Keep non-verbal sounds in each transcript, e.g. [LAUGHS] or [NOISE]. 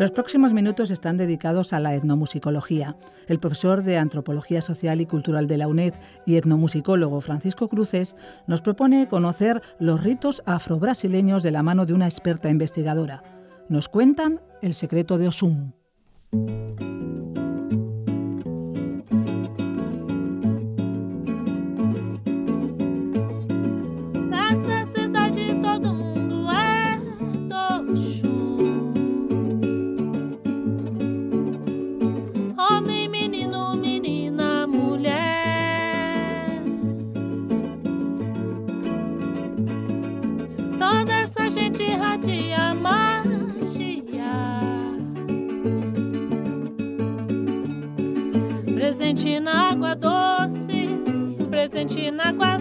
Los próximos minutos están dedicados a la etnomusicología. El profesor de Antropología Social y Cultural de la UNED y etnomusicólogo Francisco Cruces nos propone conocer los ritos afrobrasileños de la mano de una experta investigadora. Nos cuentan el secreto de Osum.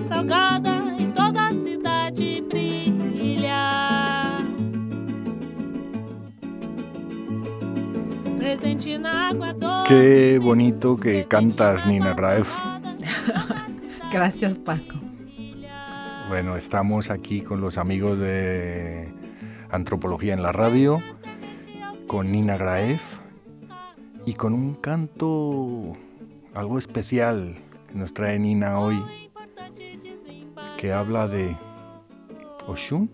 salgada e toda ciudad Qué bonito que cantas, Nina Graef! E Gracias, Paco. Bueno, estamos aquí con los amigos de Antropología en la Radio, con Nina Graef y con un canto algo especial nos trae Nina hoy, que habla de Oshun.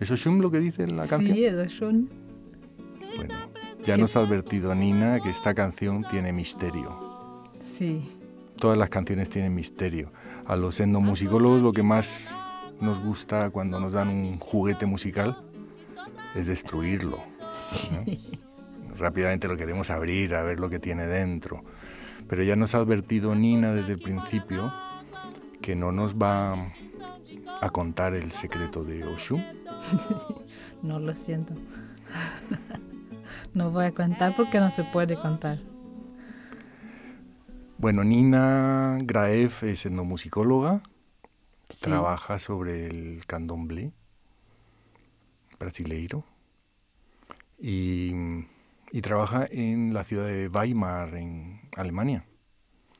¿Es Oshun lo que dice en la canción? Sí, es Oshun. ya nos ha advertido Nina que esta canción tiene misterio. Sí. Todas las canciones tienen misterio. A los endomusicólogos lo que más nos gusta cuando nos dan un juguete musical es destruirlo. Sí. Rápidamente lo queremos abrir, a ver lo que tiene dentro pero ya nos ha advertido, Nina, desde el principio, que no nos va a contar el secreto de Oshu. [LAUGHS] no lo siento. [LAUGHS] no voy a contar porque no se puede contar. Bueno, Nina Graef es etnomusicóloga, trabaja sobre el candomblé brasileiro y, y trabaja en la ciudad de Weimar, en Alemania.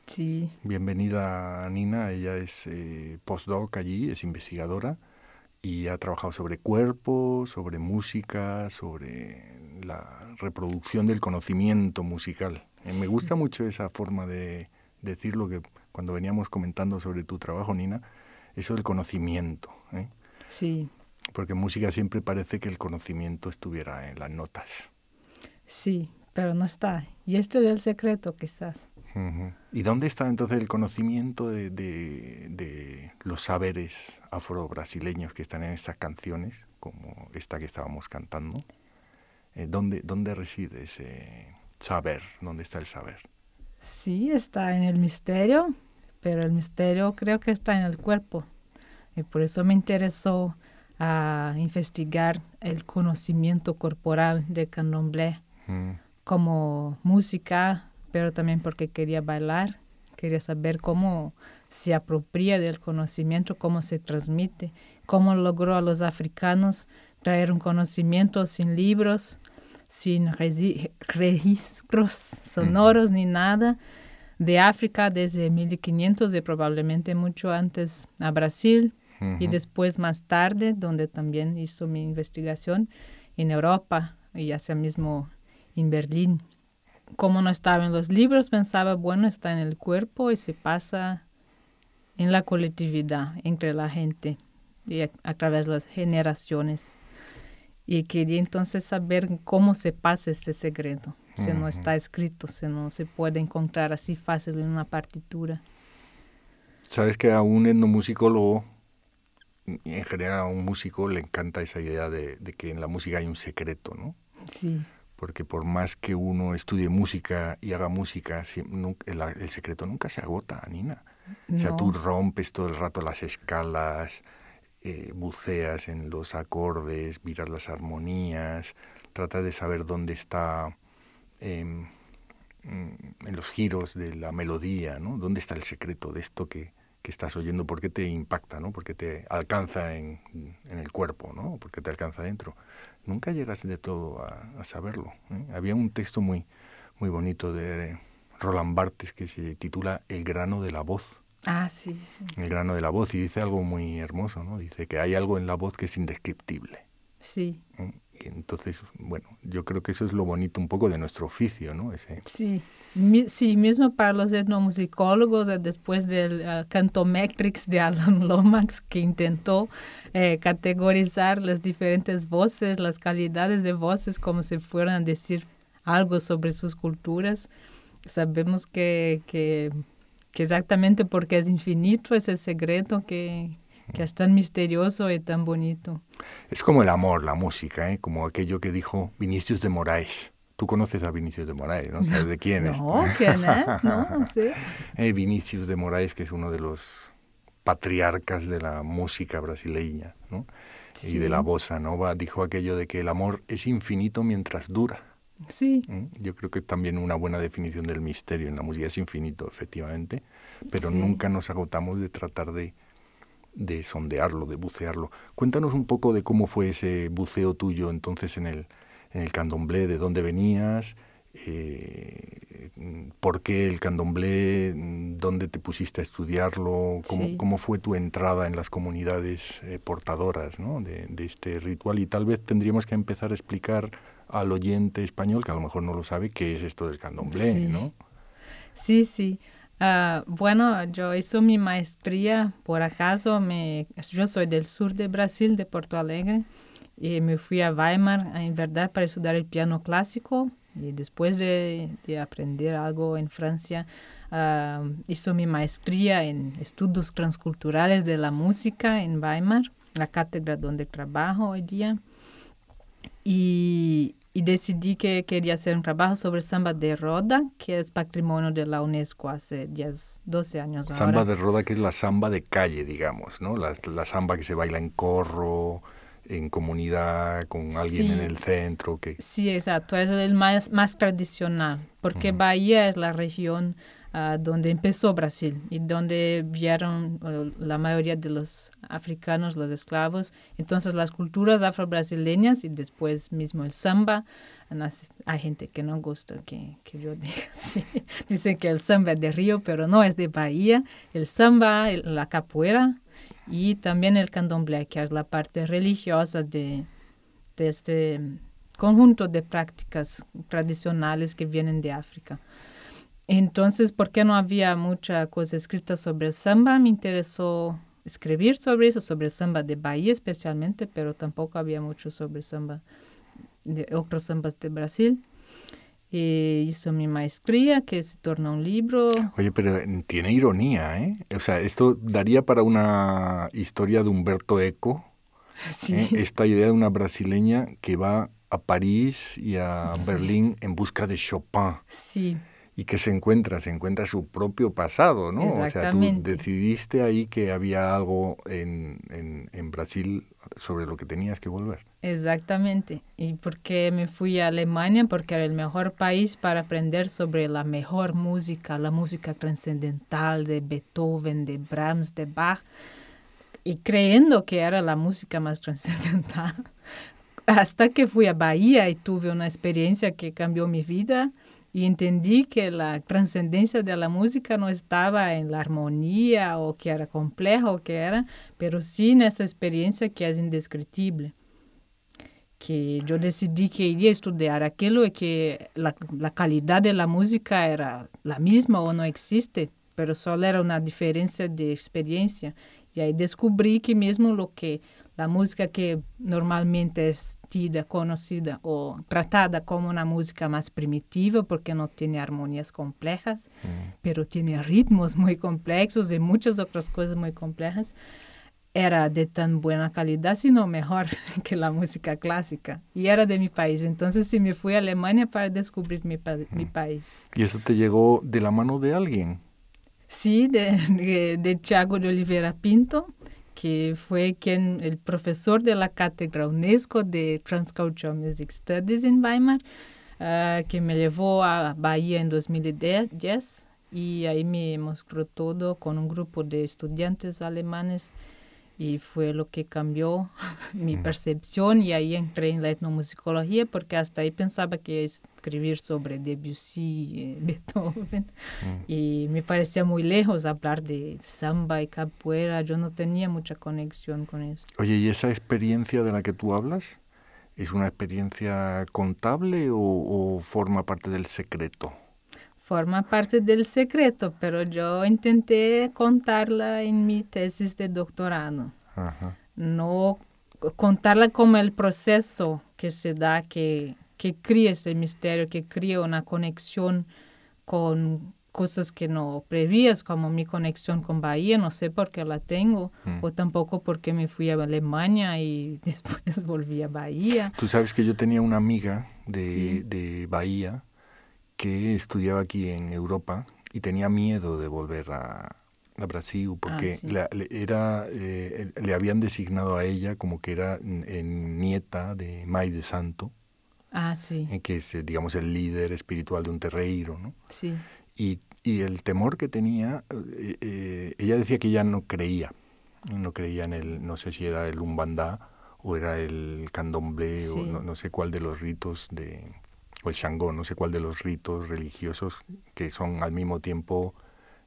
Sí. Bienvenida Nina, ella es eh, postdoc allí, es investigadora y ha trabajado sobre cuerpo, sobre música, sobre la reproducción del conocimiento musical. Eh, me gusta mucho esa forma de decir lo que cuando veníamos comentando sobre tu trabajo, Nina, eso del conocimiento. ¿eh? Sí. Porque en música siempre parece que el conocimiento estuviera en las notas. Sí, pero no está. Y esto es el secreto, quizás. ¿Y dónde está entonces el conocimiento de, los saberes afro-brasileños que están en estas canciones, como esta que estábamos cantando? Eh, ¿dónde, ¿Dónde reside ese saber? ¿Dónde está el saber? Sí, está en el misterio, pero el misterio creo que está en el cuerpo. Y por eso me interesó ah, investigar el conocimiento corporal de candomblé como música, pero también porque quería bailar, quería saber cómo se apropia del conocimiento, cómo se transmite, cómo logró a los africanos traer un conocimiento sin libros, sin registros sonoros ni nada, de África desde 1500 y probablemente mucho antes a Brasil y después más tarde, donde también hizo mi investigación en Europa y hacia mismo en Berlín. Como no estaba en los libros, pensaba, bueno, está en el cuerpo y se pasa en la colectividad, entre la gente y a, través de las generaciones. Y quería entonces saber cómo se pasa este secreto, si no está escrito, si no se puede encontrar así fácil en una partitura. Sabes que a un etnomusicólogo, en general a un músico, le encanta esa idea de que en la música hay un secreto, ¿no? Sí porque por más que uno estudie música y haga música, el, secreto nunca se agota, Nina. O sea, tú rompes todo el rato las escalas, eh, buceas en los acordes, miras las armonías, tratas de saber dónde está em, mm, en los giros de la melodía, ¿no? ¿Dónde está el secreto de esto que, estás oyendo? ¿Por qué te impacta, no? ¿Por qué te alcanza en, en el cuerpo, no? ¿Por qué te alcanza dentro? nunca llegas de todo a, saberlo. ¿eh? Había un texto muy, muy bonito de Roland Barthes que se titula El grano de la voz. Ah, sí, El grano de la voz y dice algo muy hermoso, ¿no? Dice que hay algo en la voz que es indescriptible. Sí. ¿Eh? entonces, bueno, yo creo que eso es lo bonito un poco de nuestro oficio, ¿no? Sí. sí, mismo para los etnomusicólogos, eh, después del ah, cantometrix de Alan [LAUGHS] Lomax, que intentó eh, categorizar las diferentes voces, las calidades de voces, como si fueran a decir algo sobre sus culturas, sabemos que, que exactamente porque es infinito ese secreto que, que es tan misterioso y tan bonito. Es como el amor, la música, ¿eh? como aquello que dijo Vinicius de Moraes. Tú conoces a Vinicius de Moraes, ¿no? ¿Sabes de quién es? [LAUGHS] No, ¿quién es? [LAUGHS] No, sí. Eh, Vinicius de Moraes, que es uno de los patriarcas de la música brasileña, ¿no? Y de la bossa nova, dijo aquello de que el amor es infinito mientras dura. Sí. ¿Mm? Yo creo que también una buena definición del misterio en la música es infinito, efectivamente, pero nunca nos agotamos de tratar de de sondearlo, de bucearlo. Cuéntanos un poco de cómo fue ese buceo tuyo entonces en el, candomblé, de dónde venías, eh, por qué el candomblé, dónde te pusiste a estudiarlo, cómo, fue tu entrada en las comunidades eh, portadoras de, este ritual. Y tal vez tendríamos que empezar a explicar al oyente español, que a lo mejor no lo sabe, qué es esto del candomblé, ¿no? Sí, sí. Ah, bueno, yo hice mi maestría, por acaso, me, yo soy del sur de Brasil, de Porto Alegre, y me fui a Weimar, en verdad, para estudiar el piano clásico. Y después de, aprender algo en Francia, ah, hice mi maestría en estudios transculturales de la música en Weimar, la cátedra donde trabajo hoy día. Y y decidí que quería hacer un trabajo sobre samba de roda, que es patrimonio de la UNESCO hace 10, 12 años. Samba de roda, que es la samba de calle, digamos, ¿no? La, samba que se baila en corro, en comunidad, con alguien en el centro. Que... Sí, exacto, eso es el más, más tradicional, porque Bahía es la región donde empezó Brasil y donde vieron la mayoría de los africanos, los esclavos. Entonces las culturas afro-brasileñas y después mismo el samba, hay gente que no gusta que, que yo diga así. [LAUGHS] Dicen que el samba es de río, pero no es de bahía. El samba, la capoeira y también el candomblé, que es la parte religiosa de, de este conjunto de prácticas tradicionales que vienen de África. Entonces, ¿por qué no había mucha cosa escrita sobre el samba, me interesó escribir sobre eso, sobre el samba de Bahía especialmente, pero tampoco había mucho sobre samba de otros sambas de Brasil. Eh, hizo mi maestría, que se torna un libro. Oye, pero mm, tiene ironía, ¿eh? O sea, esto daría para una historia de Humberto Eco. [LAUGHS] Sí. ¿eh? Esta idea de una brasileña que va a París y a Berlín en busca de Chopin. Sí y que se encuentra, se encuentra su propio pasado, ¿no? O sea, tú decidiste ahí que había algo en, Brasil sobre lo que tenías que volver. Exactamente, y porque me fui a Alemania, porque era el mejor país para aprender sobre la mejor música, la música trascendental de Beethoven, de Brahms, de Bach, y creyendo que era la música más trascendental, [LAUGHS] hasta que fui a Bahía y tuve una experiencia que cambió mi vida e entendi que a transcendência da música não estava em harmonia ou que era compleja ou que era, mas sim nessa experiência que é indescritível. Que eu decidi que iria estudar aquilo e que a qualidade da música era a mesma ou não existe, mas só era uma diferença de experiência. E aí descobri que mesmo o que la música que normalmente es tida, conocida o tratada como una música más primitiva porque no tiene armonías complejas, mm. pero tiene ritmos muy complejos y muchas otras cosas muy complejas, era de tan buena calidad, sino mejor [LAUGHS] que la música clásica. Y era de mi país. Entonces sí me fui a Alemania para descubrir mi, mi mm. país. ¿Y eso te llegó de la mano de alguien? Sí, de, de, de Thiago de Oliveira Pinto que fue quien, el profesor de la Cátedra UNESCO de Transcultural Music Studies en Weimar, ah, que me llevó a Bahía en 2010 y ahí me mostró todo con un grupo de estudiantes alemanes y fue lo que cambió [LAUGHS] mi percepción y ahí entré en la etnomusicología porque hasta ahí pensaba que escribir sobre Debussy, eh, [LAUGHS] Beethoven y me parecía muy lejos hablar de samba y capoeira, yo no tenía mucha conexión con eso. Oye, ¿y esa experiencia de la que tú hablas es una experiencia contable o forma parte del secreto? forma parte del secreto, pero yo intenté contarla en mi tesis de doctorado. No contarla como el proceso que se da, que, que cría ese misterio, que cría una conexión con cosas que no prevías, como mi conexión con Bahía, no sé por qué la tengo, mm. o tampoco porque me fui a Alemania y [LAUGHS] después volví a Bahía. Tú sabes que yo tenía una amiga de, de Bahía, que estudiaba aquí en Europa y tenía miedo de volver a, a Brasil ah, porque era, eh, le habían designado a ella como que era nieta de Maide Santo, ah, eh, que es, eh, digamos, el líder espiritual de un terreiro, ¿no? Sí. Y, y el temor que tenía, ella decía que ya no creía, no creía en el, no sé si era el Umbanda o era el candomblé o no sé cuál de los ritos de o el Shangó, no sé cuál de los ritos religiosos que son al mismo tiempo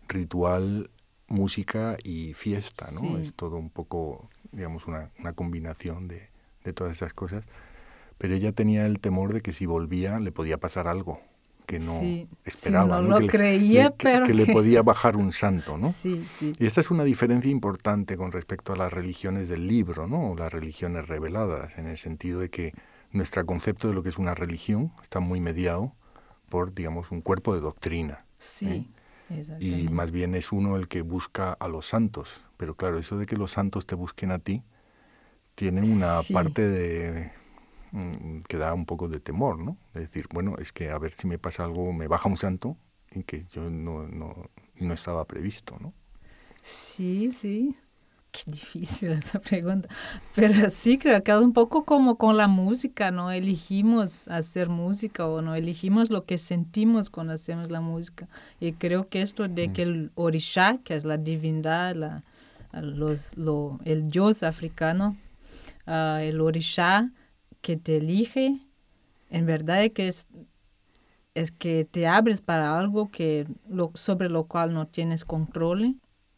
ritual, música y fiesta, ¿no? Es todo un poco, digamos, una, combinación de, todas esas cosas. Pero ella tenía el temor de que si volvía le podía pasar algo que no esperaba, no, Lo que creía, le, pero que, le podía bajar un santo, ¿no? Y esta es una diferencia importante con respecto a las religiones del libro, ¿no? O las religiones reveladas, en el sentido de que nuestro concepto de lo que es una religión está muy mediado por, digamos, un cuerpo de doctrina. Sí. ¿eh? Y más bien es uno el que busca a los santos. Pero claro, eso de que los santos te busquen a ti tiene una parte de mm, que da un poco de temor, ¿no? Es decir, bueno, es que a ver si me pasa algo, me baja un santo y que yo no, no estaba previsto, ¿no? Sí, sí qué difícil [LAUGHS] esa pregunta. Pero sí, creo que un poco como con la música, no elegimos hacer música o no elegimos lo que sentimos cuando hacemos la música. Y creo que esto de mm. que el orisha, que es la divindad, la, los, lo, el dios africano, ah, el orisha que te elige, en verdad es que es que te abres para algo que sobre lo cual no tienes control,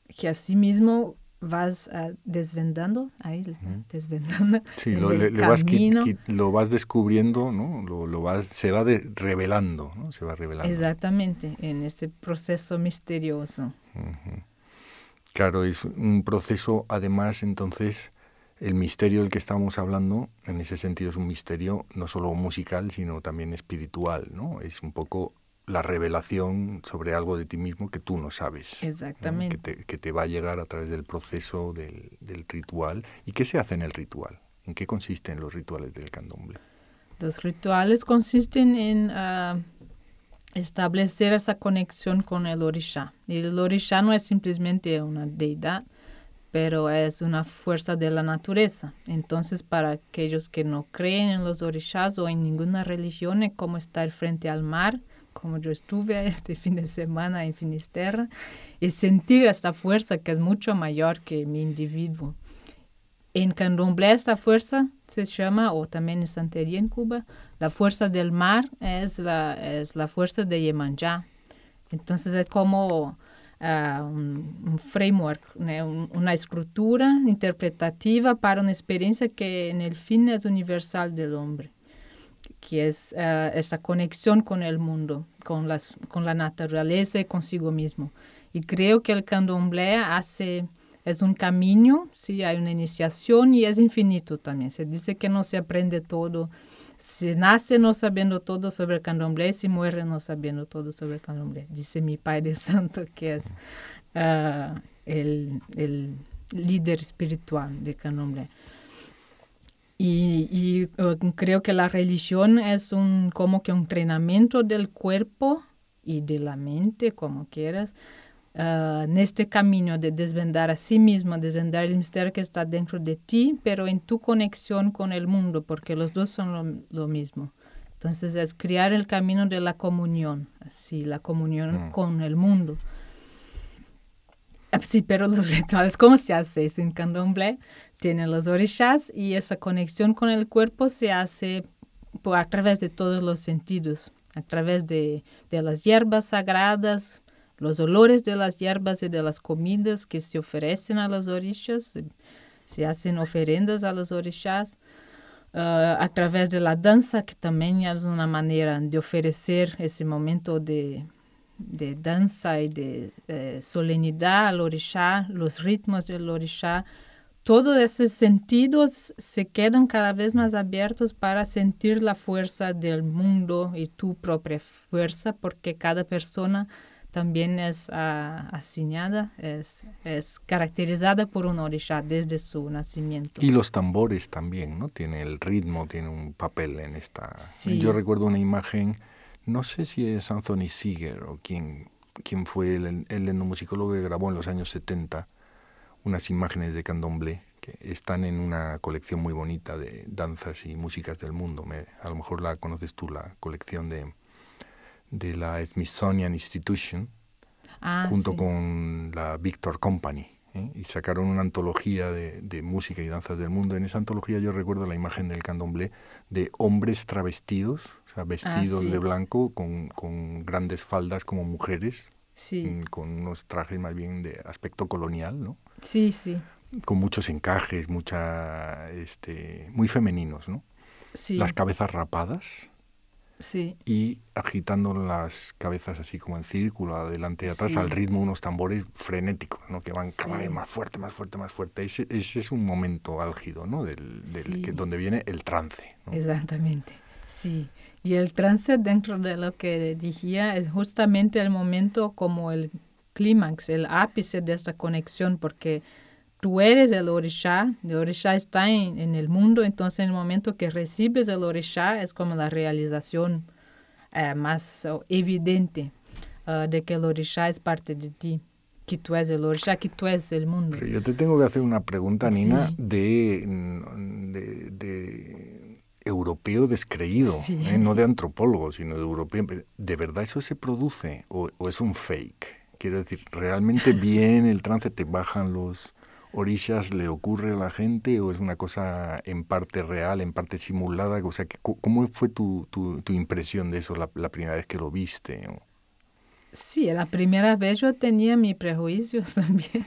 que asimismo vas ah, desvendando, ahí, desvendando. [LAUGHS] Sí, lo, vas lo, vas descubriendo, ¿no? Lo, lo vas, se va revelando, Se va revelando. Exactamente, en este proceso misterioso. Claro, es un proceso, además, entonces, el misterio del que estamos hablando, en ese sentido es un misterio no solo musical, sino también espiritual, ¿no? Es un poco la revelación sobre algo de ti mismo que tú no sabes. Exactamente. Que, te, va a llegar a través del proceso del, ritual. ¿Y qué se hace en el ritual? ¿En qué consisten los rituales del candomblé? Los rituales consisten en ah, establecer esa conexión con el orisha. Y el orisha no es simplemente una deidad, pero es una fuerza de la naturaleza. Entonces, para aquellos que no creen en los orishas o en ninguna religión, es como estar frente al mar, como yo estuve [LAUGHS] este fin de semana en Finisterra, y sentir esta fuerza que es mucho mayor que mi individuo. En Candomblé esta fuerza se llama, o también en Santería en Cuba, la fuerza del mar es la, es la fuerza de Yemanjá. Entonces es como ah, un, framework, una estructura interpretativa para una experiencia que en el fin es universal del hombre que es eh, esa conexión con el mundo, con, las, con la naturaleza y consigo mismo. Y creo que el candomblé hace, es un camino, sí, hay una iniciación y es infinito también. Se dice que no se aprende todo, se nace no sabiendo todo sobre el candomblé, se muere no sabiendo todo sobre el candomblé. Dice mi padre [LAUGHS] santo que es eh, el, el, líder espiritual de candomblé. Y, y eh, creo que la religión es un, como que un entrenamiento del cuerpo y de la mente, como quieras, ah, en este camino de desvendar a sí mismo desvendar el misterio que está dentro de ti, pero en tu conexión con el mundo, porque los dos son lo, mismo. Entonces es crear el camino de la comunión, así, la comunión mm. con el mundo. Ah, sí, pero los [LAUGHS] rituales, ¿cómo se hace en candomblé? têm as orixás y esa conexión con el cuerpo se hace por, a través de todos los sentidos, a través de, de las hierbas sagradas, los olores de las hierbas y de las comidas que se ofrecen a las orishas, se hacen ofrendas a orixás, ah, a uh, através da dança, que também é uma maneira de oferecer esse momento de, de dança e de eh, solenidade al orixá, os ritmos del orixá, todos esos sentidos se quedan cada vez más abiertos para sentir la fuerza del mundo y tu propia fuerza, porque cada persona también es ah, asignada, es, caracterizada por un orisha desde su nacimiento. Y los tambores también, ¿no? Tiene el ritmo, tiene un papel en esta... Yo recuerdo una imagen, no sé si es Anthony Seeger o quien, fue el, el que grabó en los años 70, unas imágenes de candomblé que están en una colección muy bonita de danzas y músicas del mundo. a lo mejor la conoces tú, la colección de, de la Smithsonian Institution, ah, junto con la Victor Company. ¿eh? Y sacaron una antología de, música y danzas del mundo. En esa antología yo recuerdo la imagen del candomblé de hombres travestidos, o sea, vestidos de blanco, con, grandes faldas como mujeres, mm, con unos trajes más bien de aspecto colonial, ¿no? Sí, sí. Con muchos encajes, mucha, este, muy femeninos, ¿no? Sí. Las cabezas rapadas. Sí. Y agitando las cabezas así como en círculo, adelante y atrás, al ritmo unos tambores frenéticos, ¿no? Que van cada vez más fuerte, más fuerte, más fuerte. Ese, es un momento álgido, ¿no? Del, que, donde viene el trance. Exactamente, sí. Y el trance dentro de lo que dijía es justamente el momento como el clímax, el ápice de esta conexión, porque tú eres el orisha, el orisha está en, el mundo, entonces en el momento que recibes el orisha es como la realización eh, más evidente ah, de que el orisha es parte de ti, que tú eres el orisha, que tú eres el mundo. Yo te tengo que hacer una pregunta, Nina, mm, de, europeo descreído, ¿eh? no de antropólogo, sino de europeo. ¿De verdad eso se produce o, o es un fake? Quiero decir, ¿realmente bien el trance te bajan los orillas? ¿Le ocurre a la gente o es una cosa en parte real, en parte simulada? O sea, ¿cómo fue tu, impresión de eso la, primera vez que lo viste? Sí, la primera vez yo tenía mis prejuicios [LAUGHS] también.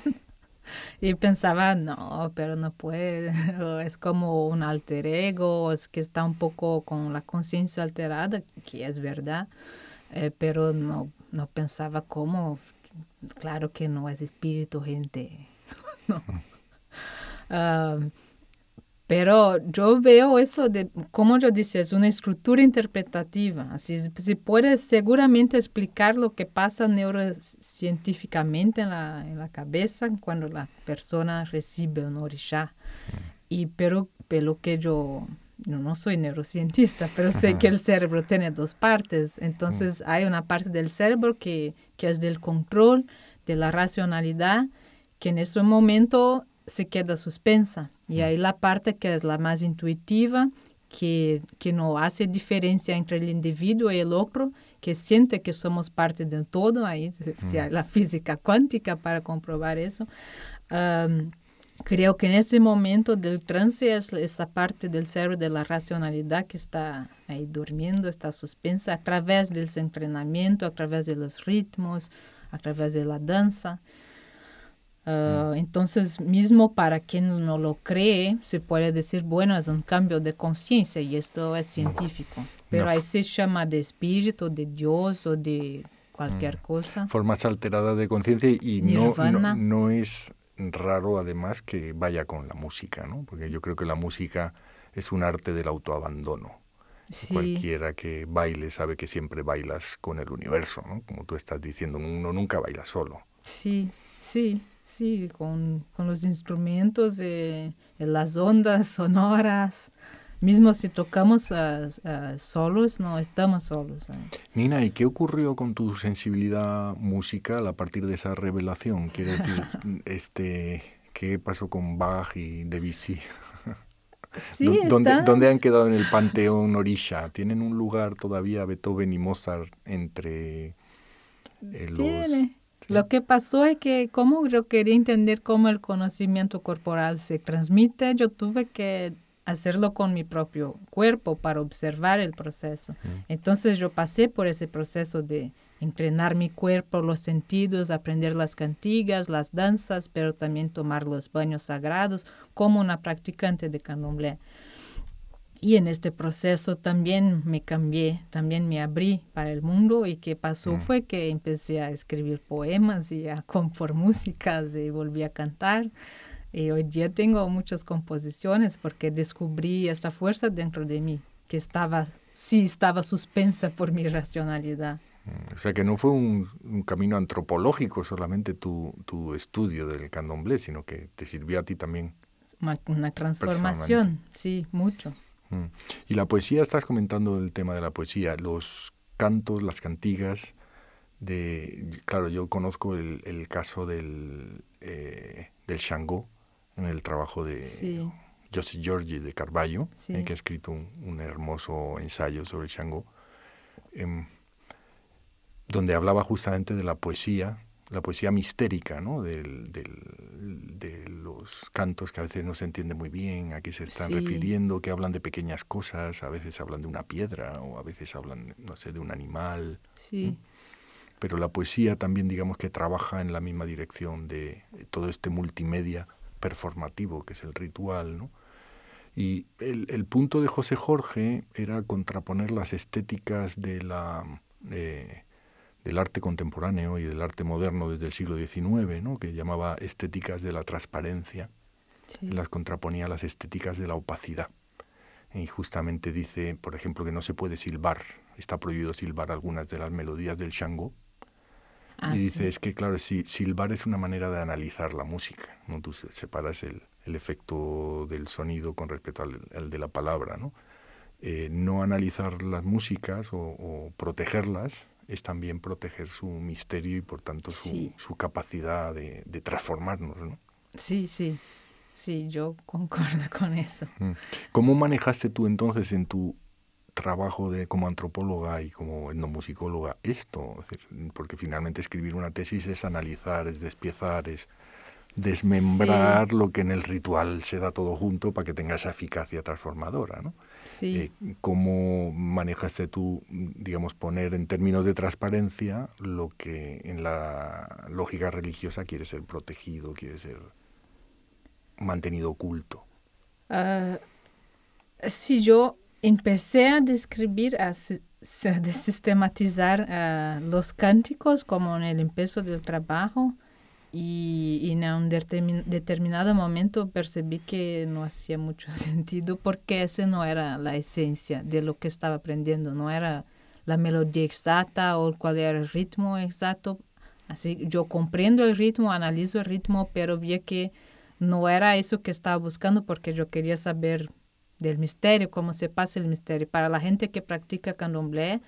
y pensaba, no, pero no puede, [LAUGHS] es como un alter ego, es que está un poco con la conciencia alterada, que es verdad, eh, pero no, no pensaba cómo Claro que no es espíritu, gente. [LAUGHS] [LAUGHS] pero yo veo eso de, como yo decía, es una estructura interpretativa. Así se puede seguramente explicar lo que pasa neurocientíficamente en la, en la cabeza cuando la persona recibe un orishá. Mm. Y, pero, pero que yo no, soy neurocientista, pero sé que el cerebro tiene dos partes. Entonces mm. hay una parte del cerebro que, es del control, de la racionalidad, que en ese momento se queda suspensa. Y mm. hay la parte que es la más intuitiva, que, no hace diferencia entre el individuo y el otro, que siente que somos parte del todo, ahí se, mm. la física cuántica para comprobar eso. Creo que en ese momento del trance es esa parte del cerebro de la racionalidad que está ahí durmiendo, está suspensa a través del entrenamiento, a través de los ritmos, a través de la danza. Ah, mm. entonces, mismo para quien no lo cree, se puede decir, bueno, es un cambio de conciencia y esto es mm. científico. Pero ahí se llama de espíritu, de Dios o de cualquier mm. cosa. Formas alteradas de conciencia y no, no, es raro además que vaya con la música, ¿no? Porque yo creo que la música es un arte del autoabandono. Cualquiera que baile sabe que siempre bailas con el universo, ¿no? Como tú estás diciendo, uno nunca baila solo. Sí, sí, sí, con, los instrumentos, las ondas sonoras, mismo si tocamos solos, no estamos solos. ¿eh? Nina, ¿y qué ocurrió con tu sensibilidad musical a partir de esa revelación? Quiero decir, [LAUGHS] este, ¿qué pasó con Bach y Debussy? Sí, ¿Dónde, ¿Dónde, han quedado en el panteón Orisha? ¿Tienen un lugar todavía Beethoven y Mozart entre eh, los...? Lo que pasó es que como yo quería entender cómo el conocimiento corporal se transmite, yo tuve que hacerlo con mi propio cuerpo para observar el proceso. Entonces yo pasé por ese proceso de entrenar mi cuerpo, los sentidos, aprender las cantigas, las danzas, pero también tomar los baños sagrados como una practicante de candomblé. Y en este proceso también me cambié, también me abrí para el mundo y qué pasó fue que empecé a escribir poemas y a [LAUGHS] compor músicas y volví a cantar y eh, hoy día tengo muchas composiciones porque descubrí esta fuerza dentro de mí, que estaba, sí estaba suspensa por mi racionalidad. Mm, o sea que no fue un, camino antropológico solamente tu, tu, estudio del candomblé, sino que te sirvió a ti también. Una, una transformación, sí, mucho. Mm. Y la poesía, estás comentando el tema de la poesía, los cantos, las cantigas, de, claro, yo conozco el, el caso del, eh, del Shango, en el trabajo de José Giorgi de Carballo, que ha escrito un, hermoso ensayo sobre el chango, em, donde hablaba justamente de la poesía, la poesía mistérica, ¿no? de los cantos que a veces no se entiende muy bien a qué se están refiriendo, que hablan de pequeñas cosas, a veces hablan de una piedra o a veces hablan, no sé, de un animal. Pero la poesía también, digamos, que trabaja en la misma dirección de todo este multimedia performativo que es el ritual, Y el, punto de José Jorge era contraponer las estéticas de la, eh, del arte contemporáneo y del arte moderno desde el siglo XIX, ¿no? que llamaba estéticas de la transparencia, y las contraponía a las estéticas de la opacidad. Y justamente dice, por ejemplo, que no se puede silbar, está prohibido silbar algunas de las melodías del Shango, y dice, es que claro, si, silbar es una manera de analizar la música, ¿no? Tú separas el, efecto del sonido con respecto al, de la palabra, ¿no? Eh, no analizar las músicas o, protegerlas es también proteger su misterio y por tanto su, capacidad de, de, transformarnos, ¿no? Sí, sí, sí, yo concuerdo con eso. ¿Cómo manejaste tú entonces en tu trabajo de, como antropóloga y como etnomusicóloga esto? porque finalmente escribir una tesis es analizar, es despiezar, es desmembrar lo que en el ritual se da todo junto para que tenga esa eficacia transformadora. Eh, ¿Cómo manejaste tú, digamos, poner en términos de transparencia lo que en la lógica religiosa quiere ser protegido, quiere ser mantenido oculto? Ah, si yo empecé a describir, a, sistematizar ah, los cánticos como en el empezo del trabajo y, en un determinado momento percibí que no hacía mucho [LAUGHS] sentido porque ese no era la esencia de lo que estaba aprendiendo, no era la melodía exacta o cuál era el ritmo exacto. Así yo comprendo el ritmo, analizo el ritmo, pero vi que no era eso que estaba buscando porque yo quería saber del misterio, cómo se pasa el misterio. Para la gente que practica candomblé,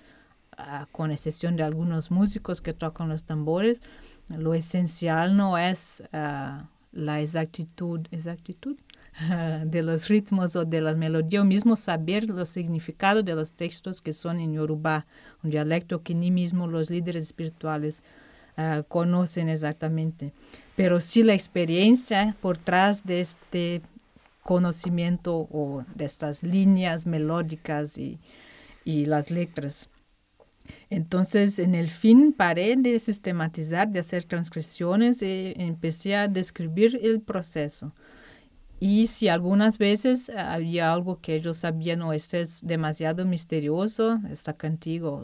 ah, con excepción de algunos músicos que tocan los tambores, lo esencial no es ah, la exactitud, exactitud [LAUGHS] de los ritmos o de las melodías, o mismo saber los significados de los textos que son en Yoruba, un dialecto que ni mismo los líderes espirituales ah, conocen exactamente. Pero sí la experiencia por tras de este conocimiento o de estas líneas melódicas y, las letras. Entonces, en el fin paré de sistematizar, de hacer transcripciones y eh, empecé a describir el proceso. Y si algunas veces había algo que yo sabía, no, oh, esto es demasiado misterioso, esta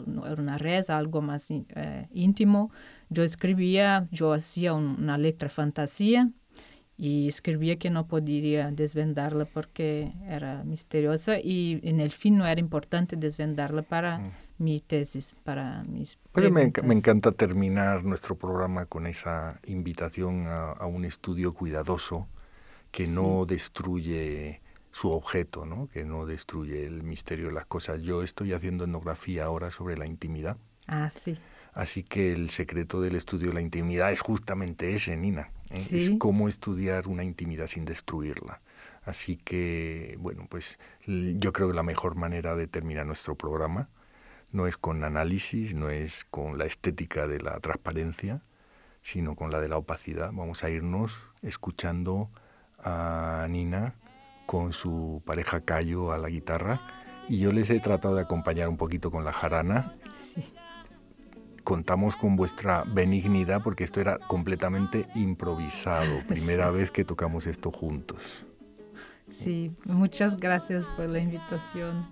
no era una res, algo más eh, íntimo, yo escribía, yo hacía una letra fantasía y escribía que no podría desvendarla porque era misteriosa y en el fin no era importante desvendarla para mm. mi tesis, para mis... me, encanta terminar nuestro programa con esa invitación a, un estudio cuidadoso que no destruye su objeto, ¿no? que no destruye el misterio de las cosas. Yo estoy haciendo etnografía ahora sobre la intimidad. Ah, Así que el secreto del estudio de la intimidad es justamente ese, Nina. Eh, es cómo estudiar una intimidad sin destruirla. Así que, bueno, pues yo creo que la mejor manera de terminar nuestro programa no es con análisis, no es con la estética de la transparencia, sino con la de la opacidad. Vamos a irnos escuchando a Nina con su pareja Cayo a la guitarra y yo les he tratado de acompañar un poquito con la jarana. Sí contamos con vuestra benignidad porque esto era completamente improvisado, primera vez que tocamos esto juntos. Sí, muchas gracias por la invitación.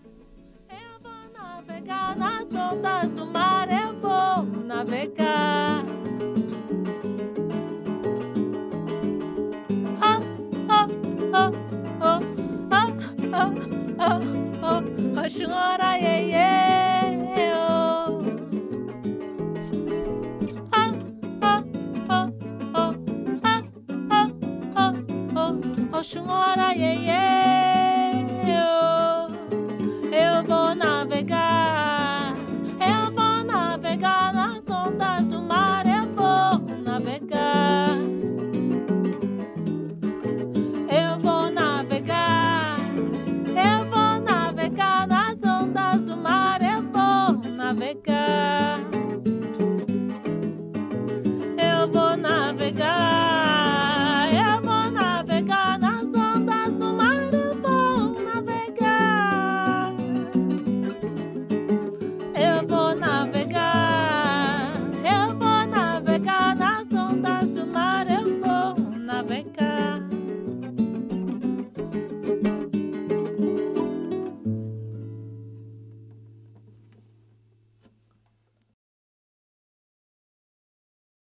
Senhora, yeah, yeah.